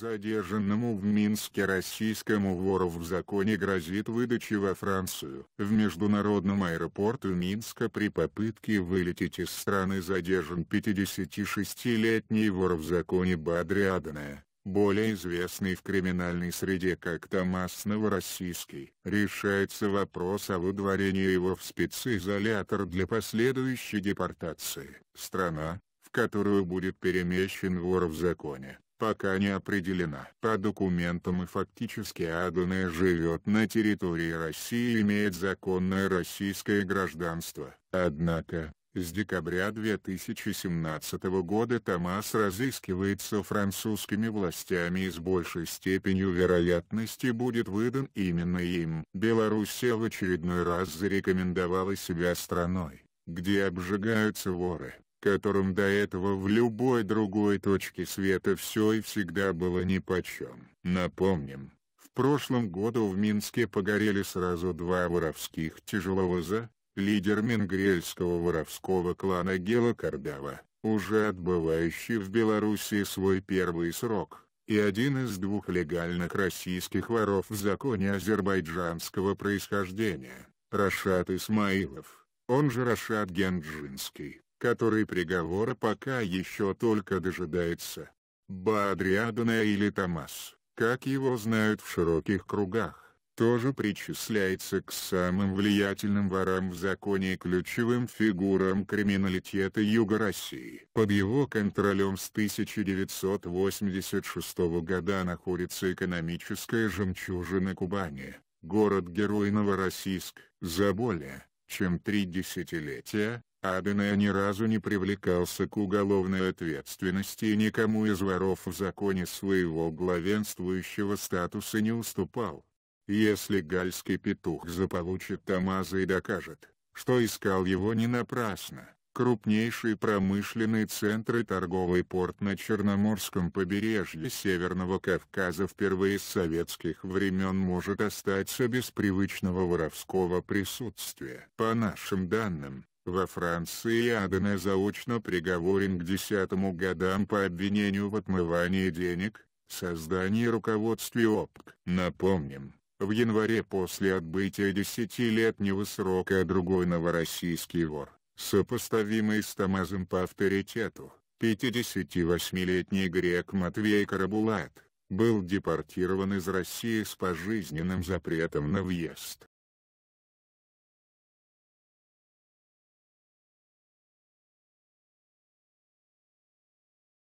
Задержанному в Минске российскому вору в законе грозит выдача во Францию. В международном аэропорту Минска при попытке вылететь из страны задержан 56-летний вор в законе Бадриадана, более известный в криминальной среде как Томас Новороссийский. Решается вопрос о выдворении его в специзолятор для последующей депортации. Страна, в которую будет перемещен вор в законе пока не определена. По документам и фактически Адуне живет на территории России и имеет законное российское гражданство. Однако, с декабря 2017 года Томас разыскивается французскими властями и с большей степенью вероятности будет выдан именно им. Белоруссия в очередной раз зарекомендовала себя страной, где обжигаются воры которым до этого в любой другой точке света все и всегда было нипочем. Напомним, в прошлом году в Минске погорели сразу два воровских тяжеловоза, лидер мингрельского воровского клана Гела Кардава, уже отбывающий в Белоруссии свой первый срок – и один из двух легальных российских воров в законе азербайджанского происхождения, Рашат Исмаилов, он же Рашат Генджинский, который приговора пока еще только дожидается. Баадриадана или Томас, как его знают в широких кругах, тоже причисляется к самым влиятельным ворам в законе и ключевым фигурам криминалитета Юга России. Под его контролем с 1986 года находится экономическая жемчужина Кубани, город-герой Новороссийск. За более чем три десятилетия, Адене ни разу не привлекался к уголовной ответственности и никому из воров в законе своего главенствующего статуса не уступал. Если гальский петух заполучит Тамаза и докажет, что искал его не напрасно, крупнейший промышленный центр и торговый порт на Черноморском побережье Северного Кавказа впервые с советских времен может остаться без привычного воровского присутствия. По нашим данным, во Франции Адене заочно приговорен к десятому годам по обвинению в отмывании денег, создании руководстве ОПК. Напомним, в январе после отбытия десятилетнего срока другой новороссийский вор, сопоставимый с Тамазом по авторитету, 58-летний грек Матвей Карабулат, был депортирован из России с пожизненным запретом на въезд.